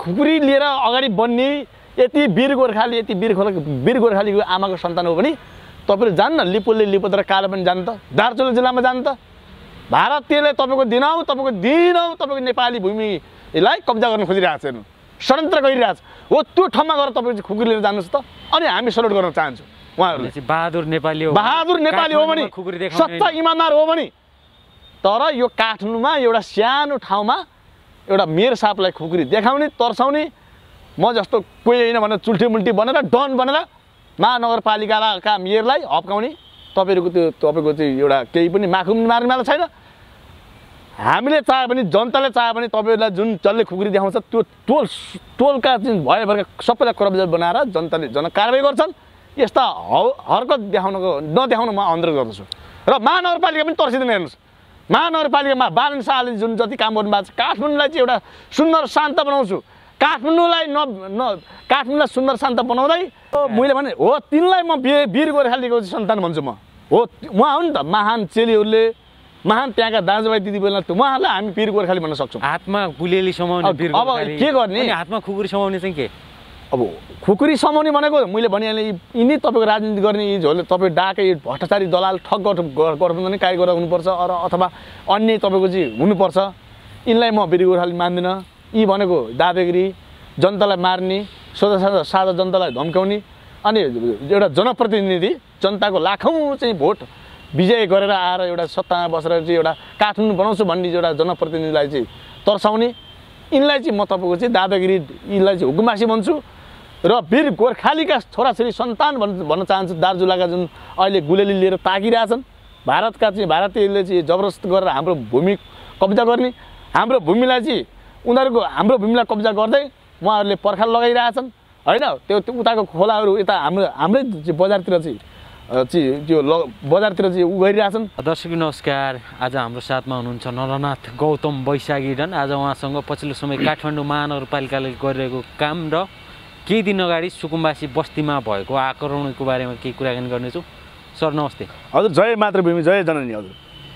खुकुरी लिएर अगाडि बन्ने यति वीर गोर्खाली यति वीर खोला वीर गोर्खालीको आमाको सन्तान हो भने तपाईँले जान्न लिपुले लिपो र कालो पनि जानु त दार्चुला जिल्लामा जानु त भारतीयले तपाईँको दिनौँ तपाईँको दिनौँ तपाईँको नेपाली भूमिलाई कब्जा गर्न खोजिरहेको छैन षड्यन्त्र गरिरहेछ हो त्यो ठाउँमा गएर तपाईँ खुकुरी लिएर जानुहोस् त अनि हामी सल्युट गर्न चाहन्छौँ उहाँहरूले बहादुर नेपाली हो बहादुर नेपाली हो भने सच्चा इमान्दार हो भने तर यो काठमाडौँमा एउटा सानो ठाउँमा एउटा मेर सापलाई खुकुरी देखाउने तर्साउने म जस्तो कोही होइन भनेर मुल्टी बनेर डन बनेर महानगरपालिकाका मेयरलाई हप्काउने तपाईँहरूको त्यो तपाईँको चाहिँ एउटा केही पनि माखुम मार्नेमा छैन हामीले चाह्यो भने जनताले चाह्यो भने तपाईँहरूलाई जुन जसले खुकुरी देखाउँछ त्यो टोल टोलका जुन भएभरका सबैलाई कर्मचारी बनाएर जनताले जन कारवाही गर्छन् यस्ता हौ हर्कत देखाउनको नदेखाउनु म अनुरोध गर्दछु र महानगरपालिका पनि तर्सिँदैन हेर्नुहोस् महानगरपालिकामा बालन शाहले जुन जति काम गर्नुभएको छ काठमाडौँलाई चाहिँ एउटा सुन्दर शान्त बनाउँछु काठमाडौँलाई न न काठमाडौँलाई सुन्दर शान्त बनाउँदै मैले भने हो तिनलाई म बे वीर गोर्खालीको सन्तान भन्छु म हो उहाँ हो नि त महान चेलीहरूले महान त्यहाँका दाजुभाइ दिदीबहिनीलाई उहाँहरूलाई हामी वीर गोर्खाली भन्न सक्छौँ हातमा गुलेली समाउने अब के गर्ने हातमा खुकुरी समाउने चाहिँ के अब खुकुरी समाउने भनेको मैले भनिहालेँ यिनै तपाईँको राजनीति गर्ने झोले तपाईँ डाके भ्रष्टाचारी दलाल ठग गठबन्धन कार्य गरेर हुनुपर्छ र अथवा अन्य तपाईँको चाहिँ हुनुपर्छ यिनलाई म बेरी गोर्खाली मान्दिनँ यी भनेको दावेगिरी जनतालाई मार्ने सोधा साझा साझा जनतालाई धम्काउने अनि एउटा जनप्रतिनिधि जनताको लाखौँ चाहिँ भोट विजय गरेर आएर एउटा सत्तामा बसेर चाहिँ एउटा काठमाडौँ बनाउँछु भन्ने एउटा जनप्रतिनिधिलाई चाहिँ तर्साउने यिनलाई चाहिँ म तपाईँको चाहिँ दादागिरी यिनलाई चाहिँ हुकुमासी भन्छु र वीर गोर्खालीका छोराछोरी सन्तान भन् भन्न चाहन्छु दार्जुलाका जुन अहिले गुलेली लिएर ताकिरहेछन् भारतका चाहिँ भारतीयले चाहिँ जबरजस्त गरेर हाम्रो भूमि कब्जा गर्ने हाम्रो भूमिलाई चाहिँ उनीहरूको हाम्रो भूमिलाई कब्जा गर्दै उहाँहरूले पर्खाल लगाइरहेछन् होइन त्यो उताको खोलाहरू यता हाम्रो हाम्रै बजारतिर चाहिँ चाहिँ त्यो ल बजारतिर चाहिँ उ गरिरहेछन् दर्शक नमस्कार आज हाम्रो साथमा हुनुहुन्छ नरनाथ गौतम वैशाखी डन आज उहाँसँग पछिल्लो समय काठमाडौँ महानगरपालिकाले गरिरहेको काम र केही दिन अगाडि सुकुम्बासी बस्तीमा भएको आक्रमणको बारेमा केही कुराकानी गर्नेछु सर नमस्ते हजुर जय मातृभूमि जय जननी हजुर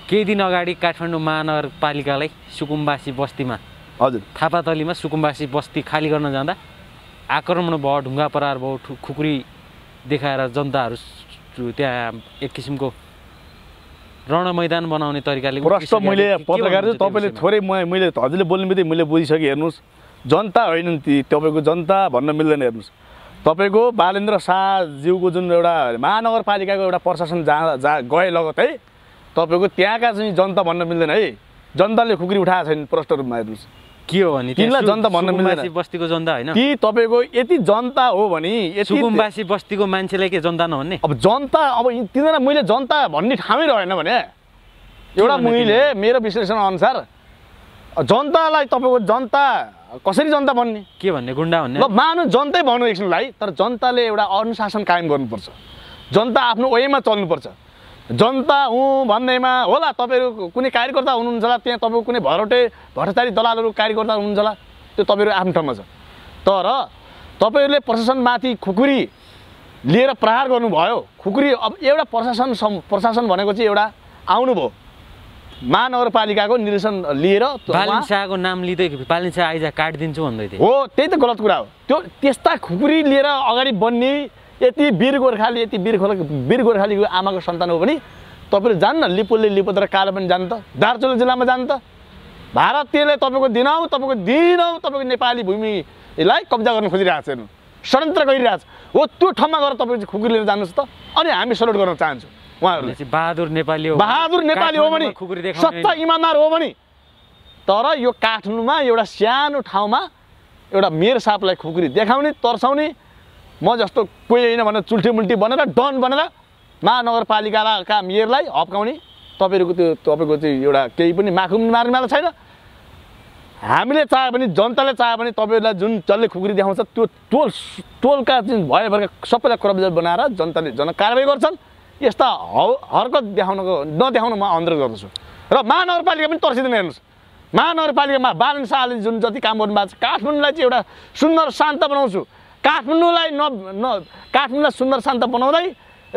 केही दिन अगाडि काठमाडौँ महानगरपालिकालाई सुकुम्बासी बस्तीमा हजुर थापातलीमा सुकुम्बासी बस्ती खाली गर्न जाँदा आक्रमण भयो ढुङ्गा परार भयो खुकुरी देखाएर जनताहरू त्यहाँ एक किसिमको रण मैदान बनाउने तरिकाले मैले पत्रकार तपाईँले थोरै मैले हजुरले बोल्ने बित्तिकै मैले बुझिसकेँ हेर्नुहोस् जनता होइन ती तपाईँको जनता भन्न मिल्दैन हेर्नुहोस् तपाईँको बालेन्द्र शाहज्यूको जुन एउटा महानगरपालिकाको एउटा प्रशासन जहाँ जा गए लगतै तपाईँको त्यहाँका चाहिँ जनता भन्न मिल्दैन है जनताले खुकुरी उठाएको छैन प्रष्ट रूपमा हेर्नुहोस् के हो भने तिमीलाई जनता भन्न मिल्दैन बस्तीको जनता होइन ती तपाईँको यति जनता हो भने सुकुम्बासी बस्तीको मान्छेलाई के जनता नभन्ने अब जनता अब तिनीहरूलाई मैले जनता भन्ने ठाउँै रहेन भने एउटा मैले मेरो विश्लेषण अनुसार जनतालाई तपाईँको जनता कसरी जनता भन्ने के भन्ने गुन्डा भन्ने ल मानु जनतै भन्नु एकछिनलाई तर जनताले एउटा अनुशासन कायम गर्नुपर्छ जनता आफ्नो वेमा चल्नुपर्छ जनता हुँ भन्दैमा होला तपाईँहरू कुनै कार्यकर्ता हुनुहुन्छ होला त्यहाँ तपाईँको कुनै भरोटे भ्रष्टाचारी दलालहरू कार्यकर्ता हुनुहुन्छ होला त्यो तपाईँहरू आफ्नो ठाउँमा छ तर तपाईँहरूले प्रशासनमाथि खुकुरी लिएर प्रहार गर्नुभयो खुकुरी अब एउटा प्रशासन प्रशासन भनेको चाहिँ एउटा आउनुभयो महानगरपालिकाको निर्देशन लिएर शाहको नाम लिँदै पालिन आइजा काटिदिन्छु भन्दै थियो हो त्यही त गलत कुरा हो त्यो त्यस्ता खुकुरी लिएर अगाडि बन्ने यति वीर गोर्खाली यति वीर खोला वीर गोर्खालीको आमाको सन्तान हो भने तपाईँले जान्न लिपुलले लिपुत र कालो पनि जान्छ त दार्चुला जिल्लामा जानु त भारतीयले तपाईँको दिनौँ तपाईँको दिनौँ तपाईँको नेपाली भूमिलाई कब्जा गर्न खोजिरहेको छैन षड्यन्त्र गरिरहेछ हो त्यो ठाउँमा गएर तपाईँ खुकुरी लिएर जानुहोस् त अनि हामी सल्युट गर्न चाहन्छौँ उहाँहरूले बहादुर नेपाली हो बहादुर नेपाली हो भने सच्चा इमान्दार हो भने तर यो काठमाडौँमा एउटा सानो ठाउँमा एउटा मेर सापलाई खुकुरी देखाउने तर्साउने म जस्तो कोही होइन भनेर चुल्ठीमुल्टी बनेर डन बनेर महानगरपालिकाका मेयरलाई हप्काउने तपाईँहरूको त्यो तपाईँको चाहिँ एउटा केही पनि माखुम मार्ने मात्र छैन हामीले चाह्यो भने जनताले चाह्यो भने तपाईँहरूलाई जुन जसले खुकुरी देखाउँछ त्यो टोल टोलका जुन भएभरका सबैलाई क्रमजल बनाएर जनताले जन कारवाही गर्छन् यस्ता हौ हरकत देखाउनको नदेखाउन म अनुरोध गर्दछु र महानगरपालिका पनि तर्सिँदैन हेर्नुहोस् महानगरपालिकामा बालन शाहले जुन जति काम गर्नुभएको छ काठमाडौँलाई चाहिँ एउटा सुन्दर शान्त बनाउँछु काठमाडौँलाई न न काठमाडौँलाई सुन्दर शान्त बनाउँदै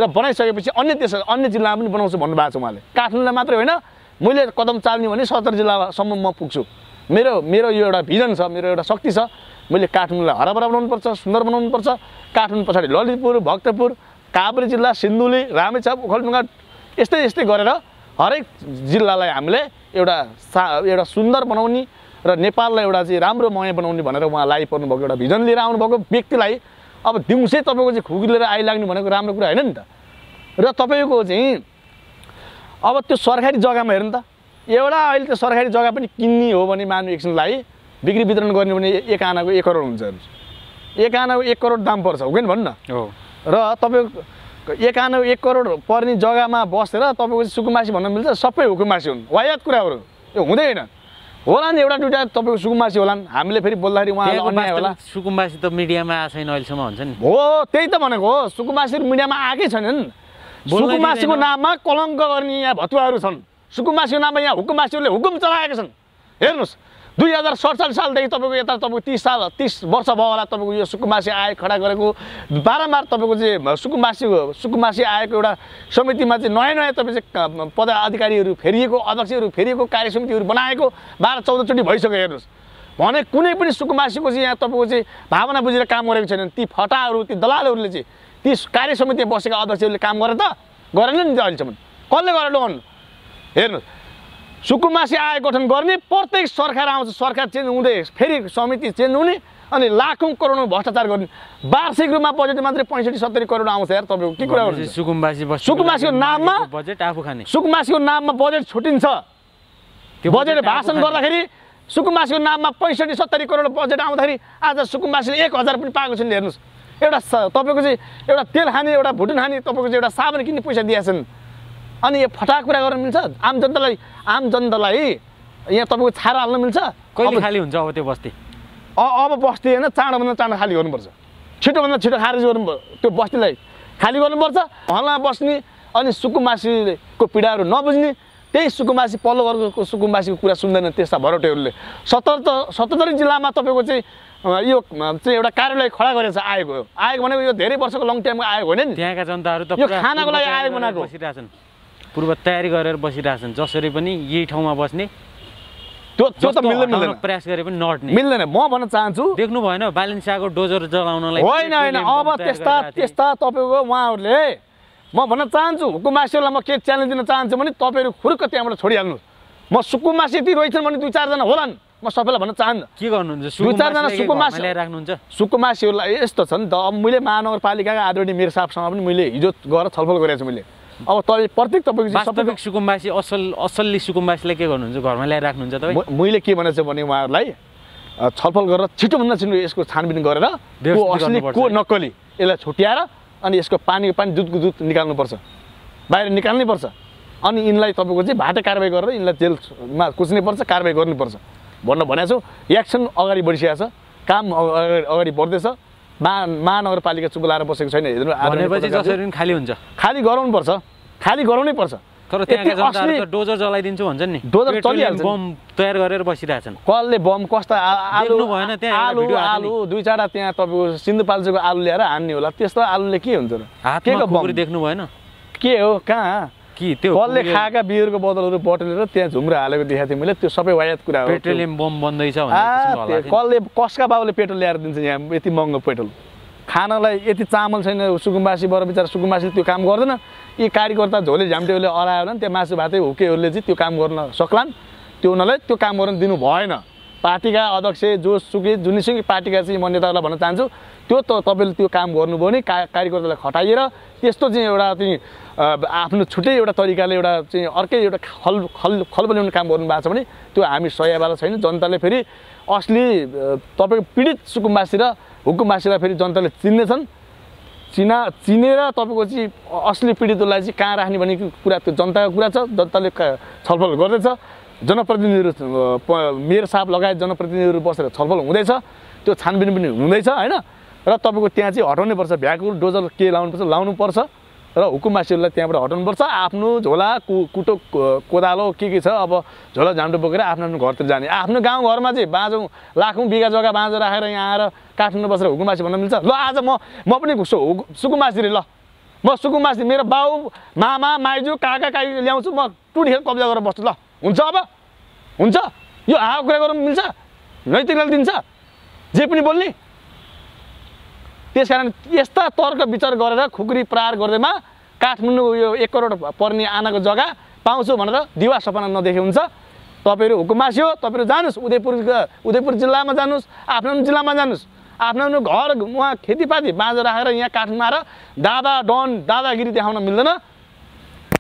र बनाइसकेपछि अन्य देश अन्य जिल्लामा पनि बनाउँछु भन्नुभएको छ उहाँले काठमाडौँलाई मात्रै होइन मैले कदम चाल्ने भने सत्र जिल्लासम्म म पुग्छु मेरो मेरो यो एउटा भिजन छ मेरो एउटा शक्ति छ मैले काठमाडौँलाई हराभरा बनाउनुपर्छ सुन्दर बनाउनुपर्छ काठमाडौँ पछाडि ललितपुर भक्तपुर काभ्रे जिल्ला सिन्धुली रामेछाप उखलडुङ्गा यस्तै यस्तै गरेर हरेक जिल्लालाई हामीले एउटा सा एउटा सुन्दर बनाउने र नेपाललाई एउटा चाहिँ राम्रो मय बनाउने भनेर उहाँ भएको एउटा भिजन लिएर आउनुभएको व्यक्तिलाई अब दिउँसै तपाईँको चाहिँ खुकी लिएर आइलाग्नु भनेको राम्रो कुरा होइन नि त र तपाईँको चाहिँ अब त्यो सरकारी जग्गामा हेर्नु त एउटा अहिले त सरकारी जग्गा पनि किन्ने हो भने मानव एकछिनलाई बिक्री वितरण गर्ने भने एक आनाको एक करोड हुन्छ एक आनाको एक करोड दाम पर्छ हो कि भन्न हो र तपाईँको एक आनाको एक करोड पर्ने जग्गामा बसेर तपाईँको सुकुमासी भन्न मिल्छ सबै हुकुमासी हुन् याद कुराहरू यो हुँदैन होला नि एउटा दुइटा तपाईँको सुकुमासी होला हामीले फेरि बोल्दाखेरि उहाँलाई अन्याय होला सुकुम्बासी त मिडियामा आएको छैन अहिलेसम्म हुन्छ नि हो त्यही त भनेको हो सुकुम्बासी मिडियामा आएकै छैनन् सुकुम्बासीको नाममा कलङ्क गर्ने यहाँ भतुवाहरू छन् सुकुमासी नाममा यहाँ हुकुमासीहरूले हुकुम चलाएका छन् हेर्नुहोस् दुई हजार सडचालिस सालदेखि तपाईँको यता तपाईँको तिस साल तिस वर्ष भयो होला तपाईँको यो सुकुमासी आए खडा गरेको बारम्बार तपाईँको चाहिँ सुकुमासी सुकुमासी आएको एउटा समितिमा चाहिँ नयाँ नयाँ तपाईँ चाहिँ पदाधिकारीहरू फेरिएको अध्यक्षहरू फेरिएको कार्य समितिहरू बनाएको बाह्र चौधचोटि भइसक्यो हेर्नुहोस् भने कुनै पनि सुकुमासीको चाहिँ यहाँ तपाईँको चाहिँ भावना बुझेर काम गरेको छैन ती फटाहरू ती दलालहरूले चाहिँ ती कार्य समितिमा बसेका अध्यक्षहरूले काम गरे त गरेन नि त अहिलेसम्म कसले गरेर लोन हेर्नुहोस् सुकुमासी आयोग गठन गर्ने प्रत्येक सरकार आउँछ सरकार चेन्ज हुँदै फेरि समिति चेन्ज हुने अनि लाखौँ करोडौँ भ्रष्टाचार गर्ने वार्षिक रूपमा बजेट मात्रै पैँसठी सत्तरी करोड आउँछ यार तपाईँको के कुरा गर्छ सुकुम्बासी सुकुमासीको नाममा बजेट आफू खाने सुकुमासीको नाममा बजेट छुटिन्छ त्यो बजेट भाषण गर्दाखेरि सुकुमासीको नाममा पैँसठी सत्तरी करोड बजेट आउँदाखेरि आज सुकुमासीले एक हजार पनि पाएको छैन हेर्नुहोस् एउटा तपाईँको चाहिँ एउटा तेल खाने एउटा भुटन खाने तपाईँको चाहिँ एउटा साबुन किन्ने पैसा दिएछन् अनि यो फटाक कुरा गर्न मिल्छ आम जनतालाई आम जनतालाई यहाँ तपाईँको छारा हाल्न मिल्छ कहिले खाली हुन्छ अब त्यो बस्ती अब बस्ती होइन चाँडोभन्दा चाँडो खाली गर्नुपर्छ छिटोभन्दा छिटो खारेज गर्नु त्यो बस्तीलाई खाली गर्नुपर्छ हल्ला बस्ने अनि सुकुमासीको पीडाहरू नबुझ्ने त्यही सुकुमासी पल्लो वर्गको सुकुमासीको कुरा सुन्दैन त्यस्ता भरोटेहरूले सतहत्तर सतहत्तरी जिल्लामा तपाईँको चाहिँ यो चाहिँ एउटा कार्यालय खडा गरेर चाहिँ आएको आयोग भनेको यो धेरै वर्षको लङ टाइमको आयोग होइन नि त्यहाँका जनताहरू त यो खानाको लागि आयोग बनाएको पूर्व तयारी गरेर बसिरहेछन् जसरी पनि यही ठाउँमा बस्ने त्यो त्यो त मिल्दैन मिल्दैन प्रयास गरे पनि नट्ने मिल्दैन म भन्न चाहन्छु देख्नु भएन ब्यालेन्सियाको डोजर जलाउनलाई होइन होइन अब त्यस्ता त्यस्ता तपाईँको उहाँहरूले म भन्न चाहन्छु हुकुमासीहरूलाई म के च्यालेन्ज दिन चाहन्छु भने तपाईँहरू खुर्क त्यहाँबाट छोडिहाल्नु म सुकुमासी यति रहेछन् भने दुई चारजना होलान् म सबैलाई भन्न चाहन्छु के गर्नुहुन्छ दुई चारजना सुकुमासी राख्नुहुन्छ सुकुमासीहरूलाई यस्तो छ नि त अब मैले महानगरपालिकाको आदरणीय मेरो साहबसँग पनि मैले हिजो गएर छलफल गरेको छु मैले अब तपाईँ प्रत्येक तपाईँको सुकुम्बासी असल असली सुकुम्बासीलाई के गर्नुहुन्छ घरमा ल्याएर राख्नुहुन्छ तपाईँ मैले के भनेको छ भने उहाँहरूलाई छलफल गरेर छिटोभन्दा छिटो यसको छानबिन गरेर को असली को नक्कली यसलाई छुट्याएर अनि यसको पानीको पानी दुधको दुध निकाल्नुपर्छ बाहिर निकाल्नै पर्छ अनि यिनलाई तपाईँको चाहिँ भाटे कारवाही गरेर यिनलाई जेलमा पर्छ कारवाही गर्नुपर्छ भन्न भनेको छु एक्सन अगाडि बढिसकेको छ काम अगाडि अगाडि बढ्दैछ मा महानगरपालिका चुप लाएर बसेको छैन हेर्नु जसरी खाली हुन्छ खाली गराउनुपर्छ खाली गराउनै पर्छ तर डोजर जलाइदिन्छु भन्छन् नि डोजर चलिहाल्छ बम तयार गरेर बसिरहेछन् कसले बम कस्ता आलु भएन त्यहाँ आलु आलु दुई चारवटा त्यहाँ तपाईँको सिन्धुपाल्चोको आलु ल्याएर हान्ने होला त्यस्तो आलुले के हुन्छ र के बम देख्नु भएन के हो कहाँ कि त्यो कसले खाएका बियरको बोतलहरू बटलेर त्यहाँ झुम्रा हालेको देखाएको थिएँ मैले त्यो सबै वायत कुरा हो पेट्रोलियम बम बन्दैछ कसले कसका बाबुले पेट्रोल ल्याएर दिन्छ यहाँ यति महँगो पेट्रोल खानालाई यति चामल छैन सुकुम्बासीबाट बिचरा सुकुम्बासीले त्यो काम गर्दैन यी कार्यकर्ता झोले झ्याम्टेहरूले अरायो भने त्यहाँ मासु भातै हुकेहरूले चाहिँ त्यो काम गर्न सक्लान् त्यो उनीहरूलाई त्यो काम गर्न दिनु भएन पार्टीका अध्यक्ष जो सुकै जुनसुकै पार्टीका चाहिँ म नेताहरूलाई भन्न चाहन्छु त्यो त तपाईँले त्यो काम गर्नुभयो भने का कार्यकर्तालाई खटाइएर त्यस्तो चाहिँ एउटा चाहिँ आफ्नो छुट्टै एउटा तरिकाले एउटा चाहिँ अर्कै एउटा खल खल खलबल्याउने काम गर्नु भएको छ भने त्यो हामी सहयवाला छैन जनताले फेरि असली तपाईँको पीडित सुकुम्बासी र हुकुम्बासीलाई फेरि जनताले चिन्नेछन् चिना चिनेर तपाईँको चाहिँ असली पीडितहरूलाई चाहिँ कहाँ राख्ने भन्ने कुरा त्यो जनताको कुरा छ जनताले छलफल गर्दैछ जनप्रतिनिधिहरू मेयर साहब लगायत जनप्रतिनिधिहरू बसेर छलफल हुँदैछ त्यो छानबिन पनि हुँदैछ होइन र तपाईँको त्यहाँ चाहिँ हटाउनै पर्छ भ्याकुल डोजल के लाउनुपर्छ लाउनुपर्छ र हुकुमवासीहरूलाई त्यहाँबाट हटाउनुपर्छ आफ्नो झोला कु कुटो कोदालो के के छ अब झोला झाँडो बोकेर आफ्नो आफ्नो घरतिर जाने आफ्नो गाउँघरमा चाहिँ बाँझौँ लाखौँ बिगा जग्गा बाँझो राखेर यहाँ आएर काठमाडौँ बसेर हुकुमासी भन्न मिल्छ ल आज म म पनि घुस्छु सुकुमवासी रे ल म सुकुमासी मेरो बाउ मामा माइजू काका काकी ल्याउँछु म टुटी खेल कब्जा गरेर बस्छु ल हुन्छ अब हुन्छ यो हावा कुरा गर्नु मिल्छ नैतिकताले दिन्छ जे पनि बोल्ने त्यस कारण यस्ता तर्क विचार गरेर खुकुरी प्रहार गर्दैमा काठमाडौँ यो एक करोड पर्ने आनाको जग्गा पाउँछु भनेर दिवा सपना नदेखे हुन्छ तपाईँहरू हुकुमासी हो तपाईँहरू जानुहोस् उदयपुर उदयपुर जिल्लामा जानुहोस् आफ्नो आफ्नो जिल्लामा जानुहोस् आफ्नो आफ्नो घर उहाँ खेतीपाती बाँझो राखेर यहाँ काठमाडौँ आएर दादा डन दादागिरी देखाउन मिल्दैन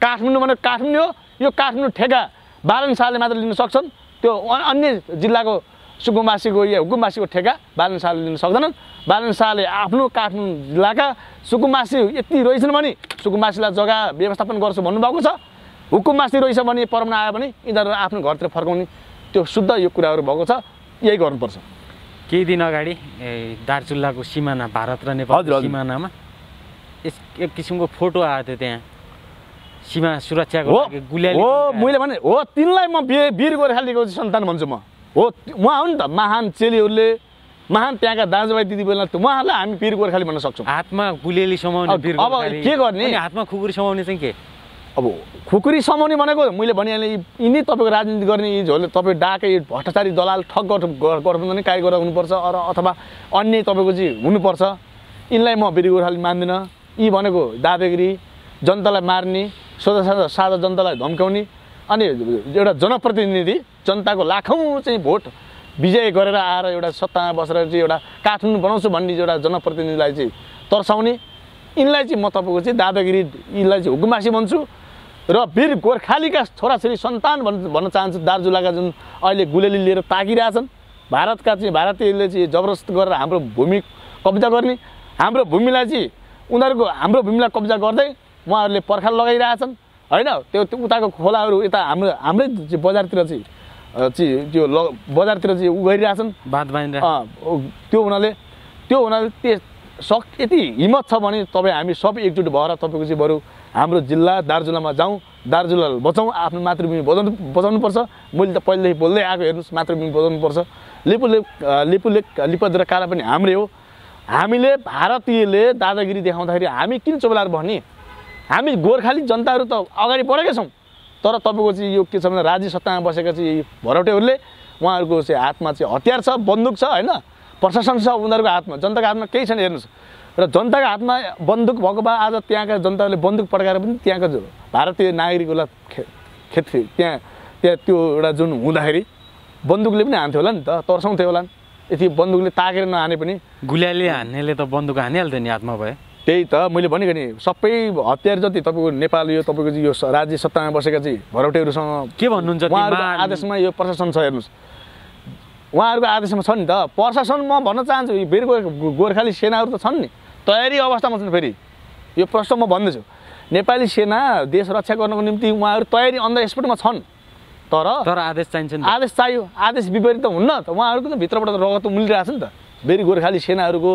काठमाडौँ भनेको काठमाडौँ हो यो काठमाडौँ ठेका बालन शाहले मात्र लिन सक्छन् त्यो अन्य जिल्लाको सुकुम्बासीको या हुकुम्बासीको ठेका बालन शाहले लिन सक्दैनन् बालन शाहले आफ्नो काठमाडौँ जिल्लाका सुकुम्बासी यति रहेछन् भने सुकुम्बासीलाई जग्गा व्यवस्थापन गर्छु भन्नुभएको छ हुकुम्बासी रहेछ भने परमना आयो भने यिनीहरू आफ्नो घरतिर फर्काउने त्यो शुद्ध यो कुराहरू भएको छ यही गर्नुपर्छ केही दिन अगाडि दार्चुल्लाको सिमाना भारत र नेपाल सिमानामा यस एक किसिमको फोटो आएको थियो त्यहाँ सीमा सुरक्षाको हो मैले भने हो तिनलाई म बिहे वीर गोर्खालीको सन्तान भन्छु म हो उहाँ हो नि त महान चेलीहरूले महान त्यहाँका दाजुभाइ दिदीबहिनीलाई उहाँहरूलाई हामी वीर गोर्खाली भन्न सक्छौँ हातमा गुलेली समाउने अब के गर्ने हातमा खुकुरी समाउने चाहिँ के अब खुकुरी समाउने भनेको मैले भनिहालेँ यिनै तपाईँको राजनीति गर्ने झोले तपाईँ डाके भ्रष्टाचारी दलाल ठग गठबन्धन कार्य गरेर हुनुपर्छ अथवा अन्य तपाईँको चाहिँ हुनुपर्छ यिनलाई म वीर गोर्खाली मान्दिनँ यी भनेको दावेगिरी जनतालाई मार्ने सोध सादा साझा जनतालाई धम्काउने अनि एउटा जनप्रतिनिधि जनताको लाखौँ चाहिँ भोट विजय गरेर आएर एउटा सत्तामा बसेर चाहिँ एउटा काठमाडौँ बनाउँछु भन्ने एउटा जनप्रतिनिधिलाई चाहिँ तर्साउने यिनलाई चाहिँ म तपाईँको चाहिँ दादागिरी यिनलाई चाहिँ हुकुमासी भन्छु र वीर गोर्खालीका छोराछोरी सन्तान भन् भन्न चाहन्छु दार्जुलाका जुन अहिले गुलेली लिएर ताकिरहेछन् भारतका चाहिँ भारतीयले चाहिँ जबरजस्त गरेर हाम्रो भूमि कब्जा गर्ने हाम्रो भूमिलाई चाहिँ उनीहरूको हाम्रो भूमिलाई कब्जा गर्दै उहाँहरूले पर्खाल लगाइरहेछन् होइन त्यो उताको खोलाहरू यता हाम्रो हाम्रै बजारतिर चाहिँ चाहिँ त्यो ल बजारतिर चाहिँ उ गरिरहेछन् बाँध त्यो हुनाले त्यो हुनाले त्यो सक यति हिम्मत छ भने तपाईँ हामी सबै एकजुट भएर तपाईँको चाहिँ बरु हाम्रो जिल्ला दार्जिलिङमा जाउँ दार्जिलिङलाई बचाउँ आफ्नो मातृभूमि बचाउनु बचाउनुपर्छ मैले त पहिलेदेखि बोल्दै आएको हेर्नुहोस् मातृभूमि बचाउनुपर्छ लिपुलेक लिपुलेक लिपद र काला पनि हाम्रै हो हामीले भारतीयले दादागिरी देखाउँदाखेरि हामी किन चौलार भने हामी गोर्खाली जनताहरू त अगाडि बढेकै छौँ तर तपाईँको चाहिँ यो के छ भने राज्य सत्तामा बसेका चाहिँ भरौटेहरूले उहाँहरूको चाहिँ हातमा चाहिँ हतियार छ बन्दुक छ होइन प्रशासन छ उनीहरूको हातमा जनताको हातमा केही छैन हेर्नुहोस् र जनताको हातमा बन्दुक भएको भए आज त्यहाँका जनताले बन्दुक पड्काएर पनि त्यहाँको भारतीय नागरिकहरूलाई खे खेत्थे त्यहाँ त्यहाँ त्यो एउटा जुन हुँदाखेरि बन्दुकले पनि हान्थ्यो होला नि त तर्साउँथ्यो होला नि यति बन्दुकले ताकेर नहाने पनि गुलियाले हान्नेले त बन्दुक हानिहाल्थ्यो नि हातमा भए त्यही त मैले भनेको नि सबै हतियार जति तपाईँको नेपाल यो तपाईँको यो राज्य सत्तामा बसेका चाहिँ भरौटेहरूसँग के भन्नुहुन्छ उहाँहरूको आदेशमा यो प्रशासन छ हेर्नुहोस् उहाँहरूको आदेशमा छ नि त प्रशासन म भन्न चाहन्छु यो बिरको गोर्खाली सेनाहरू त छन् नि तयारी अवस्थामा छन् फेरि यो प्रश्न म भन्दैछु नेपाली सेना देश रक्षा गर्नको निम्ति उहाँहरू तयारी अन्ध एक्सपोर्टमा छन् तर तर आदेश चाहिन्छ आदेश चाहियो आदेश विपरीत त हुन्न त उहाँहरूको त भित्रबाट रगत मिलिरहेको छ नि त बेरी गोर्खाली सेनाहरूको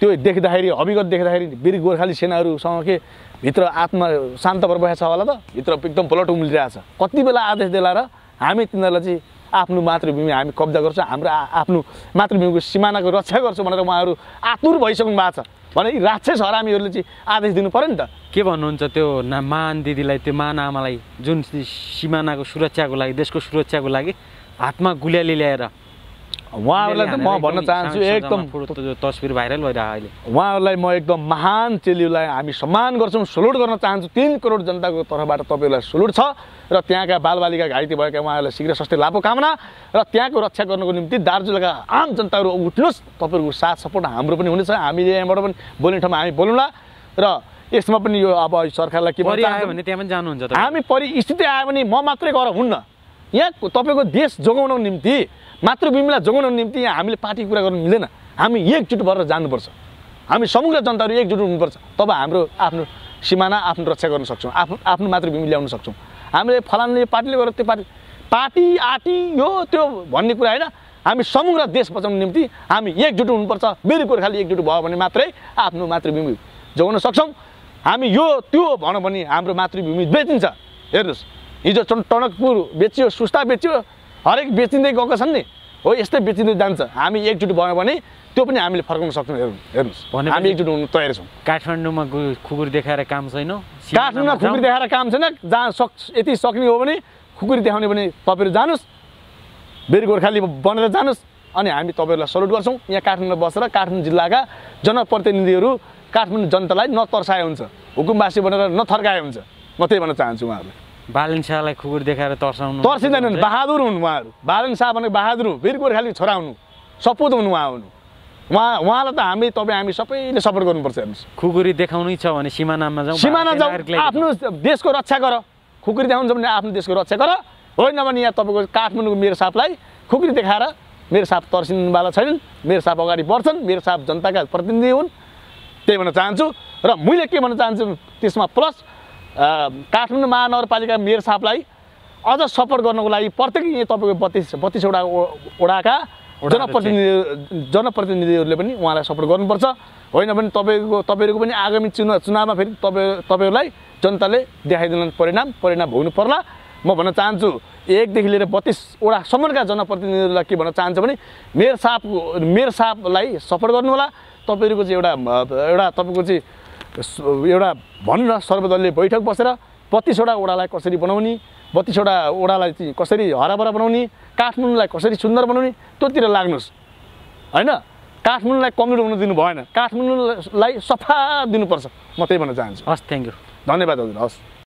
त्यो देख्दाखेरि हविगत देख्दाखेरि वीर गोर्खाली सेनाहरूसँग के भित्र आत्मा शान्त भएर छ होला त भित्र एकदम पलट छ कति बेला आदेश र हामी तिनीहरूलाई चाहिँ आफ्नो मातृभूमि हामी कब्जा गर्छौँ हाम्रो आफ्नो मातृभूमिको सिमानाको रक्षा गर्छौँ भनेर उहाँहरू आतुर भइसक्नु भएको छ भने राक्षस हरामीहरूले चाहिँ आदेश दिनु पऱ्यो नि त के भन्नुहुन्छ त्यो ना मान दिदीलाई त्यो महान आमालाई जुन सिमानाको सुरक्षाको लागि देशको सुरक्षाको लागि हातमा गुलियाली ल्याएर उहाँहरूलाई त म भन्न चाहन्छु एकदम तस्बिर भाइरल भइरहेको अहिले उहाँहरूलाई म एकदम महान चेलीलाई हामी सम्मान गर्छौँ सल्युट गर्न चाहन्छु तिन करोड जनताको तर्फबाट तपाईँहरूलाई सल्युट छ र त्यहाँका बालबालिका घाइते भएका उहाँहरूलाई शीघ्र स्वास्थ्य लाभको कामना र त्यहाँको रक्षा गर्नुको निम्ति दार्जिलिङका आम जनताहरू उठ्नुहोस् तपाईँहरूको साथ सपोर्ट हाम्रो पनि हुनेछ हामीले यहाँबाट पनि बोल्ने ठाउँमा हामी बोलौँला र यसमा पनि यो अब सरकारलाई के त्यहाँ पनि जानुहुन्छ हामी परिस्थिति आयो भने म मात्रै गर हुन्न यहाँ तपाईँको देश जोगाउनको निम्ति मातृभूमिलाई जोगाउनको निम्ति यहाँ हामीले पार्टी कुरा गर्नु मिल्दैन हामी एकजुट भएर जानुपर्छ हामी समग्र जनताहरू एकजुट हुनुपर्छ तब हाम्रो आफ्नो सिमाना आफ्नो रक्षा गर्न सक्छौँ आफ्नो आफ्नो मातृभूमि ल्याउन सक्छौँ हामीले फलानले पार्टीले गरेर त्यो पार्टी पार्टी आटी यो त्यो भन्ने कुरा होइन हामी समग्र देश बचाउनु निम्ति हामी एकजुट हुनुपर्छ मेरो गोर्खाली एकजुट भयो भने मात्रै आफ्नो मातृभूमि जोगाउन सक्छौँ हामी यो त्यो भनौँ भने हाम्रो मातृभूमि बेचिन्छ हेर्नुहोस् हिजो टनकपुर बेचियो सुस्ता बेचियो हरेक बेचिँदै गएको छन् नि हो यस्तै बेचिँदै जान्छ हामी एकजुट भयो भने त्यो पनि हामीले फर्काउन सक्छौँ हेर्नु हेर्नुहोस् भने हामी एकजुट हुनु तयार छौँ काठमाडौँमा खुकुरी देखाएर काम छैन काठमाडौँमा खुकुरी देखाएर काम छैन जहाँ सक् यति सक्ने हो भने खुकुरी देखाउने भने तपाईँहरू जानुहोस् बेर गोर्खाली बनेर जानुहोस् अनि हामी तपाईँहरूलाई सल्युट गर्छौँ यहाँ काठमाडौँमा बसेर काठमाडौँ जिल्लाका जनप्रतिनिधिहरू काठमाडौँ जनतालाई नतर्साए हुन्छ हुकुमवासी बनेर नथर्काए हुन्छ म त्यही भन्न चाहन्छु उहाँहरूलाई बालन शाहलाई खुकुर देखाएर तर्साउनु तर्सिँदैनन् बहादुर हुन् उहाँहरू बालन शाह भनेको बहादुर वीर गोर्खाली छोरा हुनु सपुत हुनु उहाँ हुनु उहाँ उहाँलाई त हामी तपाईँ हामी सबैले सपोर्ट गर्नुपर्छ हेर्नुहोस् खुकुरी देखाउनै छ भने सिमानामा जाउँ सिमाना जाउँ आफ्नो देशको रक्षा गर खुकुरी देखाउनु छ भने आफ्नो देशको रक्षा गर होइन भने यहाँ तपाईँको काठमाडौँको मेरो सापलाई खुकुरी देखाएर मेरो साप तर्सिनुवाला छैनन् मेरो साप अगाडि बढ्छन् मेरो साप जनताका प्रतिनिधि हुन् त्यही भन्न चाहन्छु र मैले के भन्न चाहन्छु त्यसमा प्लस काठमाडौँ महानगरपालिका मेयर साहबलाई अझ सपोर्ट गर्नको लागि प्रत्येक यहाँ तपाईँको बत्तिस बत्तिसवटा वडाका जनप्रतिनिधि जनप्रतिनिधिहरूले पनि उहाँलाई सपोर्ट गर्नुपर्छ होइन भने तपाईँको तपाईँहरूको पनि आगामी चुनाव चुनावमा फेरि तपाईँ तपाईँहरूलाई जनताले देखाइदिनु परिणाम परिणाम भोग्नु पर्ला म भन्न चाहन्छु एकदेखि लिएर बत्तिसवटासम्मका जनप्रतिनिधिहरूलाई के भन्न चाहन्छु भने मेयर साहबको मेयर साहबलाई सपोर्ट गर्नुहोला तपाईँहरूको चाहिँ एउटा एउटा तपाईँको चाहिँ एउटा भनौँ न सर्वदलीय बैठक बसेर बत्तिसवटा ओडालाई कसरी बनाउने बत्तिसवटा ओडालाई चाहिँ कसरी हराभरा बनाउने काठमाडौँलाई कसरी सुन्दर बनाउने त्योतिर लाग्नुहोस् होइन काठमाडौँलाई कमजोर हुन दिनु भएन काठमाडौँलाई सफा दिनुपर्छ म त्यही भन्न चाहन्छु हस् थ्याङ्क यू धन्यवाद हजुर हस्